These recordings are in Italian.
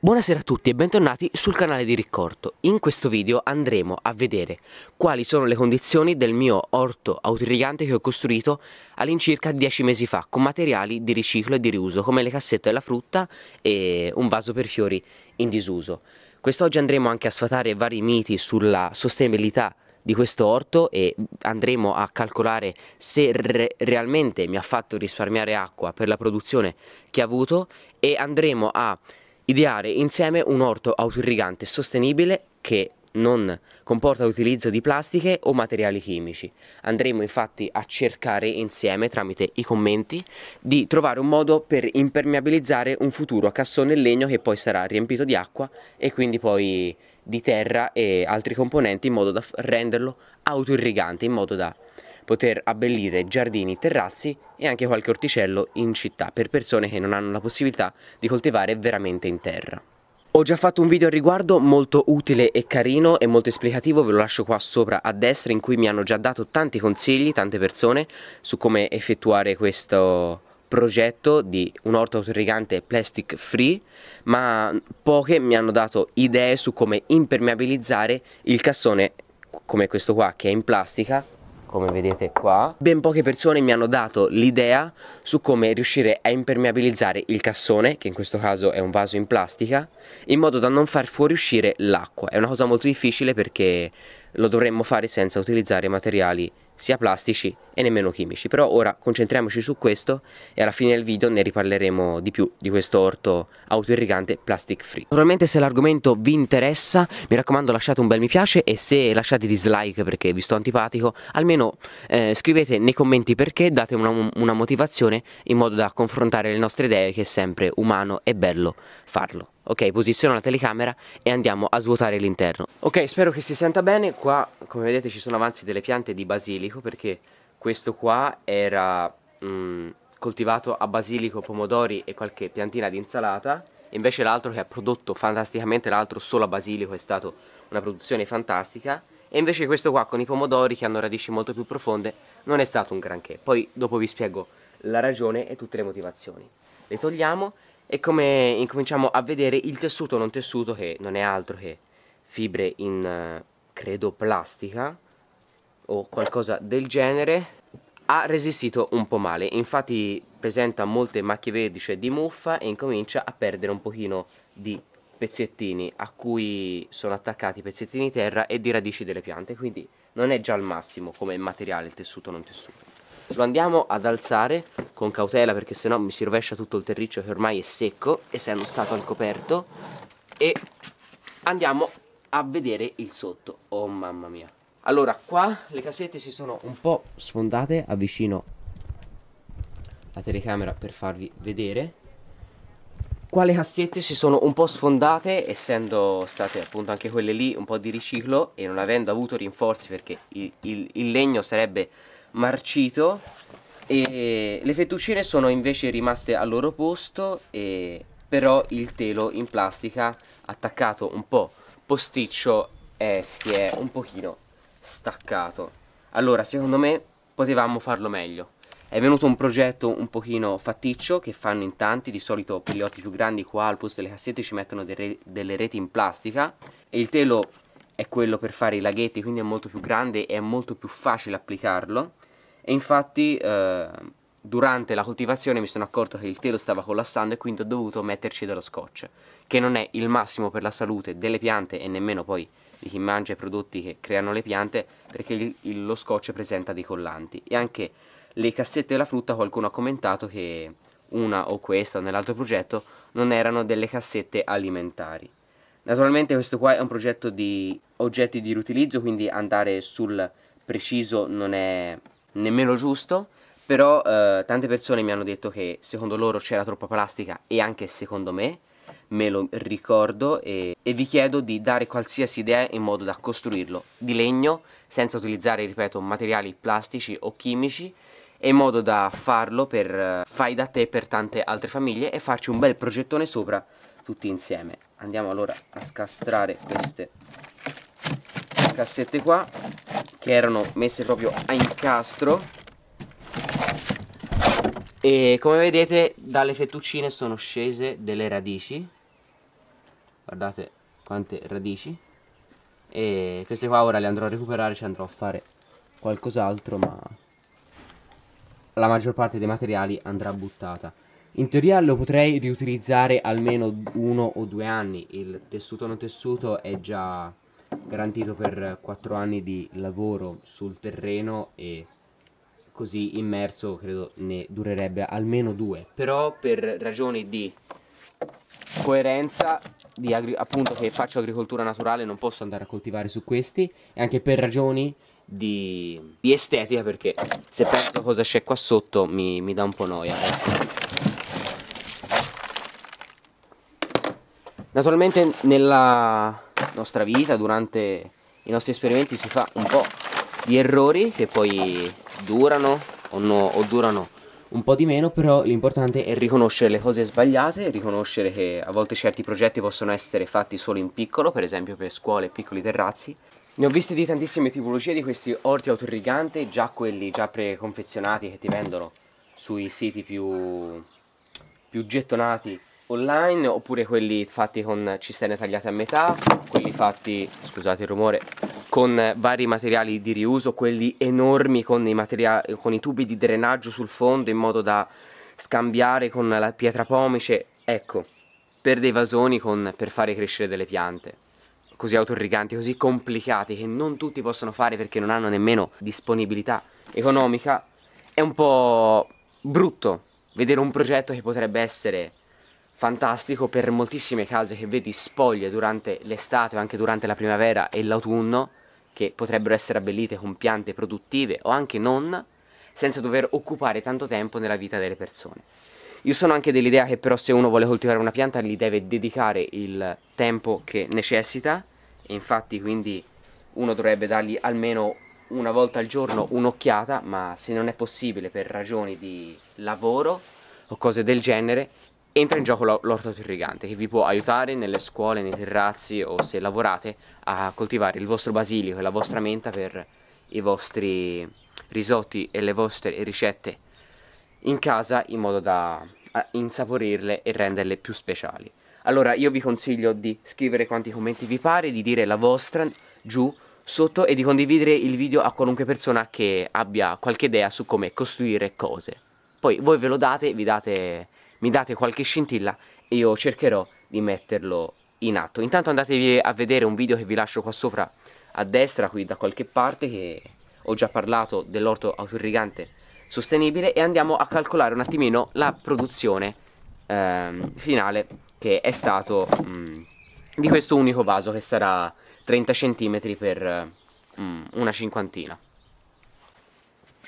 Buonasera a tutti e bentornati sul canale di Riccorto. In questo video andremo a vedere quali sono le condizioni del mio orto autorigante che ho costruito all'incirca 10 mesi fa con materiali di riciclo e di riuso come le cassette della frutta e un vaso per fiori in disuso. Quest'oggi andremo anche a sfatare vari miti sulla sostenibilità di questo orto e andremo a calcolare se re realmente mi ha fatto risparmiare acqua per la produzione che ha avuto e andremo a Ideare insieme un orto autoirrigante sostenibile che non comporta l'utilizzo di plastiche o materiali chimici. Andremo infatti a cercare insieme, tramite i commenti, di trovare un modo per impermeabilizzare un futuro a cassone in legno che poi sarà riempito di acqua e quindi poi di terra e altri componenti in modo da renderlo autoirrigante, in modo da poter abbellire giardini, terrazzi e anche qualche orticello in città per persone che non hanno la possibilità di coltivare veramente in terra. Ho già fatto un video al riguardo molto utile e carino e molto esplicativo, ve lo lascio qua sopra a destra in cui mi hanno già dato tanti consigli, tante persone su come effettuare questo progetto di un orto autorigante plastic free, ma poche mi hanno dato idee su come impermeabilizzare il cassone come questo qua che è in plastica come vedete qua. Ben poche persone mi hanno dato l'idea su come riuscire a impermeabilizzare il cassone, che in questo caso è un vaso in plastica, in modo da non far fuoriuscire l'acqua. È una cosa molto difficile perché lo dovremmo fare senza utilizzare materiali sia plastici e nemmeno chimici. Però ora concentriamoci su questo e alla fine del video ne riparleremo di più di questo orto autoirrigante plastic free. Naturalmente se l'argomento vi interessa mi raccomando lasciate un bel mi piace e se lasciate dislike perché vi sto antipatico almeno eh, scrivete nei commenti perché, date una, una motivazione in modo da confrontare le nostre idee che è sempre umano e bello farlo. Ok, posiziono la telecamera e andiamo a svuotare l'interno. Ok, spero che si senta bene. Qua, come vedete, ci sono avanzi delle piante di basilico perché questo qua era mh, mm, coltivato a basilico, pomodori e qualche piantina di insalata. Invece l'altro che ha prodotto fantasticamente, l'altro solo a basilico, è stato una produzione fantastica. E invece questo qua con i pomodori che hanno radici molto più profonde non è stato un granché. Poi dopo vi spiego la ragione e tutte le motivazioni. Le togliamo e come incominciamo a vedere il tessuto non tessuto che non è altro che fibre in eh, credo plastica o qualcosa del genere ha resistito un po' male infatti presenta molte macchie verdi cioè di muffa e incomincia a perdere un pochino di pezzettini a cui sono attaccati pezzettini di terra e di radici delle piante quindi non è già al massimo come materiale il tessuto non tessuto lo andiamo ad alzare con cautela perché sennò mi si rovescia tutto il terriccio che ormai è secco, essendo stato al coperto, e andiamo a vedere il sotto. Oh mamma mia. Allora, qua le casette si sono un po' sfondate, avvicino la telecamera per farvi vedere. Qua le cassette si sono un po' sfondate, essendo state appunto anche quelle lì un po' di riciclo e non avendo avuto rinforzi perché il, il, il legno sarebbe marcito e le fettuccine sono invece rimaste al loro posto e però il telo in plastica attaccato un po' posticcio eh, si è un pochino staccato allora secondo me potevamo farlo meglio è venuto un progetto un pochino fatticcio che fanno in tanti di solito per gli orti più grandi qua al posto delle cassette ci mettono de delle reti in plastica e il telo è quello per fare i laghetti quindi è molto più grande e è molto più facile applicarlo e infatti eh, durante la coltivazione mi sono accorto che il telo stava collassando e quindi ho dovuto metterci dello scotch, che non è il massimo per la salute delle piante e nemmeno poi di chi mangia i prodotti che creano le piante, perché il, il, lo scotch presenta dei collanti. E anche le cassette della frutta qualcuno ha commentato che una o questa o nell'altro progetto non erano delle cassette alimentari. Naturalmente questo qua è un progetto di oggetti di riutilizzo, quindi andare sul preciso non è nemmeno giusto, però eh, tante persone mi hanno detto che secondo loro c'era troppa plastica e anche secondo me, me lo ricordo e, e, vi chiedo di dare qualsiasi idea in modo da costruirlo di legno senza utilizzare, ripeto, materiali plastici o chimici e in modo da farlo per eh, fai da te per tante altre famiglie e farci un bel progettone sopra tutti insieme. Andiamo allora a scastrare queste cassette qua che erano messe proprio a incastro e come vedete dalle fettuccine sono scese delle radici guardate quante radici e queste qua ora le andrò a recuperare ci andrò a fare qualcos'altro ma la maggior parte dei materiali andrà buttata in teoria lo potrei riutilizzare almeno uno o due anni il tessuto non tessuto è già garantito per 4 anni di lavoro sul terreno e così immerso credo ne durerebbe almeno 2 però per ragioni di coerenza di appunto che faccio agricoltura naturale non posso andare a coltivare su questi e anche per ragioni di, di estetica perché se penso cosa c'è qua sotto mi, mi dà un po' noia eh. naturalmente nella nostra vita, durante i nostri esperimenti si fa un po' di errori che poi durano o, no, o durano un po' di meno, però l'importante è riconoscere le cose sbagliate, riconoscere che a volte certi progetti possono essere fatti solo in piccolo, per esempio per scuole e piccoli terrazzi. Ne ho visti di tantissime tipologie di questi orti autorriganti, già quelli già preconfezionati che ti vendono sui siti più, più gettonati online oppure quelli fatti con cisterne tagliate a metà, quelli fatti, scusate il rumore, con vari materiali di riuso, quelli enormi con i, con i tubi di drenaggio sul fondo in modo da scambiare con la pietra pomice, ecco, per dei vasoni con, per fare crescere delle piante così autorriganti, così complicati che non tutti possono fare perché non hanno nemmeno disponibilità economica, è un po' brutto vedere un progetto che potrebbe essere fantastico per moltissime case che vedi spoglie durante l'estate o anche durante la primavera e l'autunno che potrebbero essere abbellite con piante produttive o anche non senza dover occupare tanto tempo nella vita delle persone. Io sono anche dell'idea che però se uno vuole coltivare una pianta gli deve dedicare il tempo che necessita e infatti quindi uno dovrebbe dargli almeno una volta al giorno un'occhiata ma se non è possibile per ragioni di lavoro o cose del genere entra in gioco l'ortotirrigante che vi può aiutare nelle scuole, nei terrazzi o se lavorate a coltivare il vostro basilico e la vostra menta per i vostri risotti e le vostre ricette in casa in modo da insaporirle e renderle più speciali. Allora io vi consiglio di scrivere quanti commenti vi pare, di dire la vostra giù sotto e di condividere il video a qualunque persona che abbia qualche idea su come costruire cose. Poi voi ve lo date, vi date mi date qualche scintilla e io cercherò di metterlo in atto. Intanto andatevi a vedere un video che vi lascio qua sopra a destra, qui da qualche parte, che ho già parlato dell'orto autoirrigante sostenibile e andiamo a calcolare un attimino la produzione ehm, finale che è stato mh, mm, di questo unico vaso che sarà 30 cm per mh, mm, una cinquantina.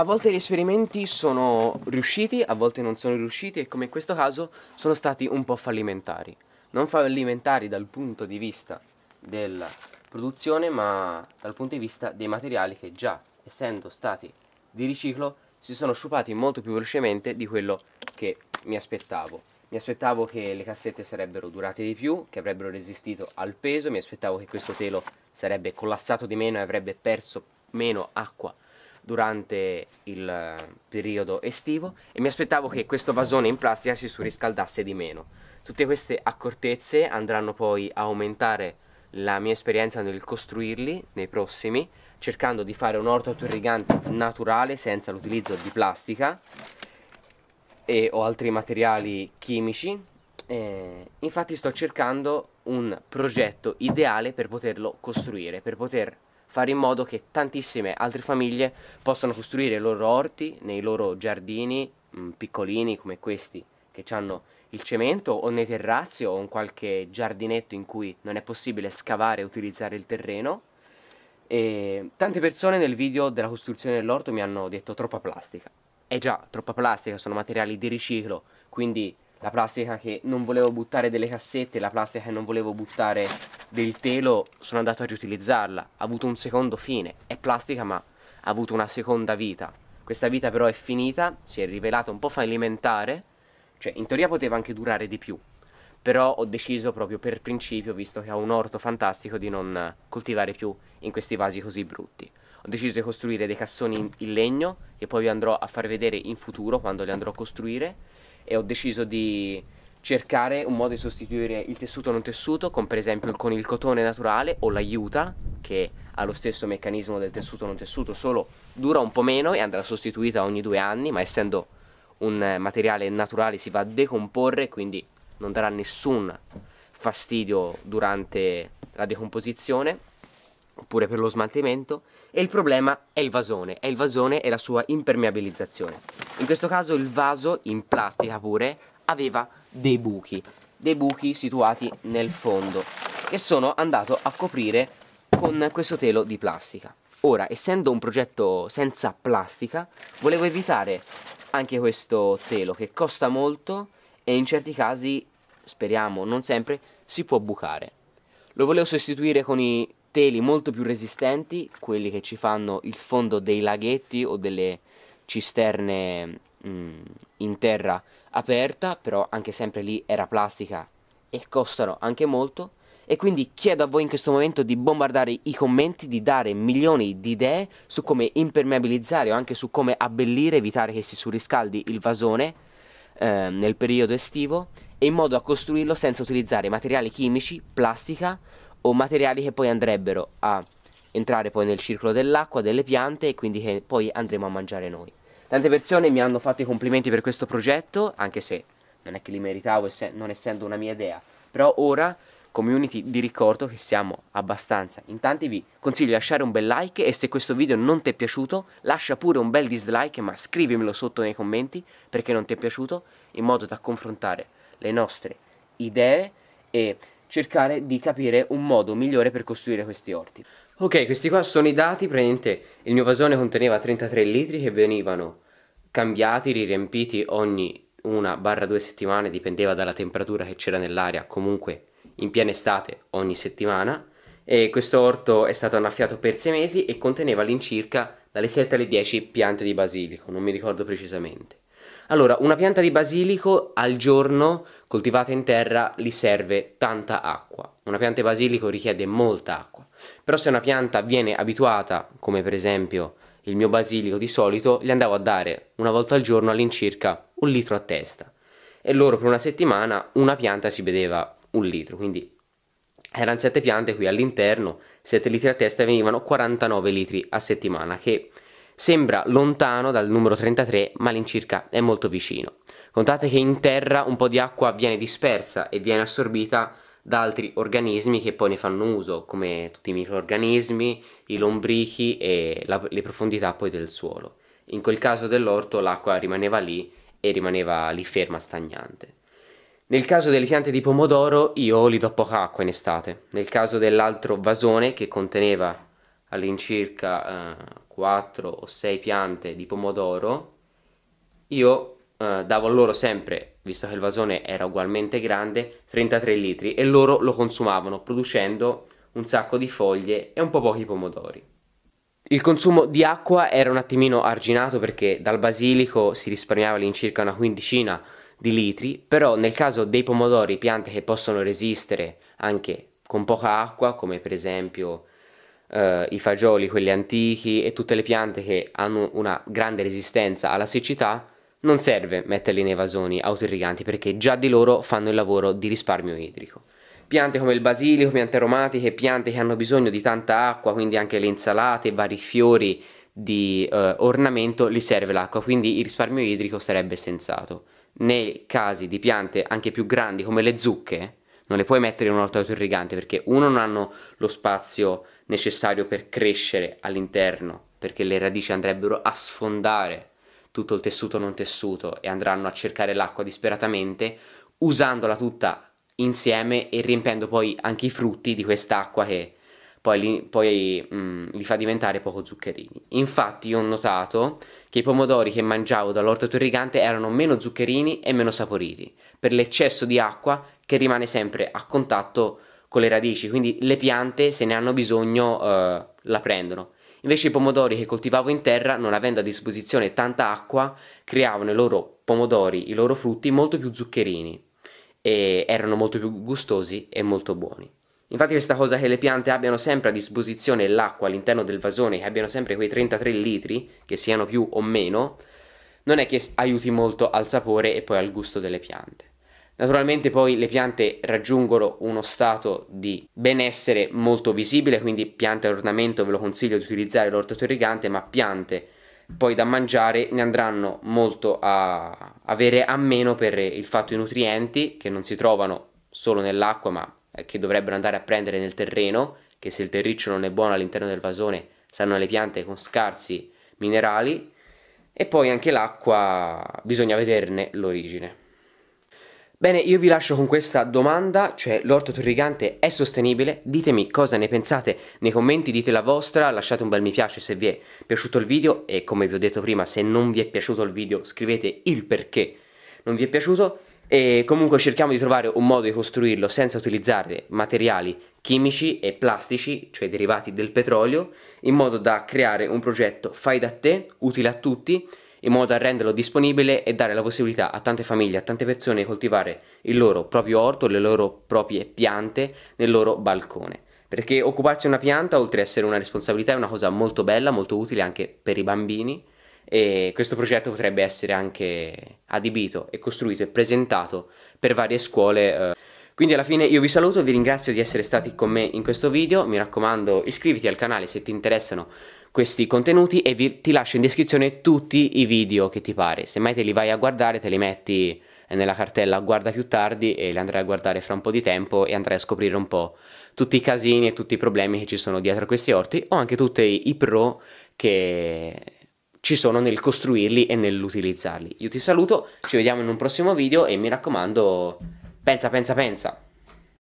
A volte gli esperimenti sono riusciti, a volte non sono riusciti e come in questo caso sono stati un po' fallimentari. Non fallimentari dal punto di vista della produzione ma dal punto di vista dei materiali che già essendo stati di riciclo si sono sciupati molto più velocemente di quello che mi aspettavo. Mi aspettavo che le cassette sarebbero durate di più, che avrebbero resistito al peso, mi aspettavo che questo telo sarebbe collassato di meno e avrebbe perso meno acqua durante il eh, periodo estivo e mi aspettavo che questo vasone in plastica si surriscaldasse di meno. Tutte queste accortezze andranno poi a aumentare la mia esperienza nel costruirli nei prossimi, cercando di fare un orto autoirrigante naturale senza l'utilizzo di plastica e, o altri materiali chimici. Eh, infatti sto cercando un progetto ideale per poterlo costruire, per poter fare in modo che tantissime altre famiglie possano costruire i loro orti nei loro giardini mh, mm, piccolini come questi che hanno il cemento o nei terrazzi o in qualche giardinetto in cui non è possibile scavare e utilizzare il terreno. E tante persone nel video della costruzione dell'orto mi hanno detto troppa plastica. È eh già, troppa plastica sono materiali di riciclo, quindi la plastica che non volevo buttare delle cassette, la plastica che non volevo buttare del telo, sono andato a riutilizzarla. Ha avuto un secondo fine. È plastica, ma ha avuto una seconda vita. Questa vita però è finita, si è rivelata un po' fallimentare, cioè in teoria poteva anche durare di più. Però ho deciso proprio per principio, visto che ha un orto fantastico, di non coltivare più in questi vasi così brutti. Ho deciso di costruire dei cassoni in legno, che poi vi andrò a far vedere in futuro quando li andrò a costruire e ho deciso di cercare un modo di sostituire il tessuto non tessuto con per esempio con il cotone naturale o l'aiuta che ha lo stesso meccanismo del tessuto non tessuto solo dura un po' meno e andrà sostituita ogni due anni ma essendo un materiale naturale si va a decomporre quindi non darà nessun fastidio durante la decomposizione oppure per lo smaltimento e il problema è il vasone, è il vasone e la sua impermeabilizzazione. In questo caso il vaso in plastica pure aveva dei buchi, dei buchi situati nel fondo che sono andato a coprire con questo telo di plastica. Ora, essendo un progetto senza plastica, volevo evitare anche questo telo che costa molto e in certi casi, speriamo non sempre, si può bucare. Lo volevo sostituire con i teli molto più resistenti, quelli che ci fanno il fondo dei laghetti o delle cisterne mh, mm, in terra aperta, però anche sempre lì era plastica e costano anche molto. E quindi chiedo a voi in questo momento di bombardare i commenti, di dare milioni di idee su come impermeabilizzare o anche su come abbellire, evitare che si surriscaldi il vasone eh, nel periodo estivo e in modo a costruirlo senza utilizzare materiali chimici, plastica o materiali che poi andrebbero a entrare poi nel circolo dell'acqua, delle piante e quindi che poi andremo a mangiare noi. Tante persone mi hanno fatto i complimenti per questo progetto, anche se non è che li meritavo non essendo una mia idea, però ora community di ricordo che siamo abbastanza in tanti vi consiglio di lasciare un bel like e se questo video non ti è piaciuto lascia pure un bel dislike ma scrivimelo sotto nei commenti perché non ti è piaciuto in modo da confrontare le nostre idee e cercare di capire un modo migliore per costruire questi orti. Ok, questi qua sono i dati, praticamente il mio vasone conteneva 33 litri che venivano cambiati, riempiti ogni una barra due settimane, dipendeva dalla temperatura che c'era nell'aria, comunque in piena estate ogni settimana. E questo orto è stato annaffiato per 6 mesi e conteneva all'incirca dalle 7 alle 10 piante di basilico, non mi ricordo precisamente. Allora, una pianta di basilico al giorno coltivata in terra gli serve tanta acqua. Una pianta di basilico richiede molta acqua. Però se una pianta viene abituata, come per esempio il mio basilico di solito, gli andavo a dare una volta al giorno all'incirca un litro a testa. E loro per una settimana una pianta si vedeva un litro, quindi erano sette piante qui all'interno, sette litri a testa venivano 49 litri a settimana, che sembra lontano dal numero 33, ma all'incirca è molto vicino. Notate che in terra un po' di acqua viene dispersa e viene assorbita da altri organismi che poi ne fanno uso, come tutti i microorganismi, i lombrichi e la, le profondità poi del suolo. In quel caso dell'orto l'acqua rimaneva lì e rimaneva lì ferma, stagnante. Nel caso delle piante di pomodoro io li do poca acqua in estate. Nel caso dell'altro vasone che conteneva all'incirca eh, 4 o 6 piante di pomodoro, io eh, davo loro sempre, visto che il vasone era ugualmente grande, 33 litri e loro lo consumavano producendo un sacco di foglie e un po' pochi pomodori. Il consumo di acqua era un attimino arginato perché dal basilico si risparmiava all'incirca una quindicina di litri, però nel caso dei pomodori, piante che possono resistere anche con poca acqua, come per esempio eh, i fagioli, quelli antichi e tutte le piante che hanno una grande resistenza alla siccità, non serve metterli nei vasoni autoirriganti perché già di loro fanno il lavoro di risparmio idrico. Piante come il basilico, piante aromatiche, piante che hanno bisogno di tanta acqua, quindi anche le insalate, vari fiori di eh, ornamento, li serve l'acqua, quindi il risparmio idrico sarebbe sensato. Nei casi di piante anche più grandi come le zucche, non le puoi mettere in un autoirrigante perché uno non hanno lo spazio necessario per crescere all'interno, perché le radici andrebbero a sfondare tutto il tessuto non tessuto e andranno a cercare l'acqua disperatamente usandola tutta insieme e riempiendo poi anche i frutti di quest'acqua che poi, li, poi mh, mm, li, fa diventare poco zuccherini. Infatti io ho notato che i pomodori che mangiavo dall'orto torrigante erano meno zuccherini e meno saporiti per l'eccesso di acqua che rimane sempre a contatto con le radici, quindi le piante se ne hanno bisogno eh, la prendono Invece i pomodori che coltivavo in terra, non avendo a disposizione tanta acqua, creavano i loro pomodori, i loro frutti molto più zuccherini e erano molto più gustosi e molto buoni. Infatti questa cosa che le piante abbiano sempre a disposizione l'acqua all'interno del vasone, che abbiano sempre quei 33 litri, che siano più o meno, non è che aiuti molto al sapore e poi al gusto delle piante. Naturalmente poi le piante raggiungono uno stato di benessere molto visibile, quindi piante ad ornamento ve lo consiglio di utilizzare irrigante, ma piante poi da mangiare ne andranno molto a avere a meno per il fatto i nutrienti che non si trovano solo nell'acqua, ma eh, che dovrebbero andare a prendere nel terreno, che se il terriccio non è buono all'interno del vasone saranno le piante con scarsi minerali e poi anche l'acqua bisogna vederne l'origine. Bene, io vi lascio con questa domanda, cioè l'orto turrigante è sostenibile? Ditemi cosa ne pensate nei commenti, dite la vostra, lasciate un bel mi piace se vi è piaciuto il video e come vi ho detto prima, se non vi è piaciuto il video scrivete il perché non vi è piaciuto e comunque cerchiamo di trovare un modo di costruirlo senza utilizzare materiali chimici e plastici, cioè derivati del petrolio, in modo da creare un progetto fai da te, utile a tutti in modo da renderlo disponibile e dare la possibilità a tante famiglie, a tante persone di coltivare il loro proprio orto, le loro proprie piante nel loro balcone. Perché occuparsi di una pianta, oltre ad essere una responsabilità, è una cosa molto bella, molto utile anche per i bambini e questo progetto potrebbe essere anche adibito e costruito e presentato per varie scuole. Eh, quindi alla fine io vi saluto, vi ringrazio di essere stati con me in questo video, mi raccomando iscriviti al canale se ti interessano questi contenuti e vi, ti lascio in descrizione tutti i video che ti pare, se mai te li vai a guardare te li metti nella cartella guarda più tardi e li andrai a guardare fra un po' di tempo e andrai a scoprire un po' tutti i casini e tutti i problemi che ci sono dietro a questi orti o anche tutti i pro che ci sono nel costruirli e nell'utilizzarli. Io ti saluto, ci vediamo in un prossimo video e mi raccomando Pensa, pensa, pensa.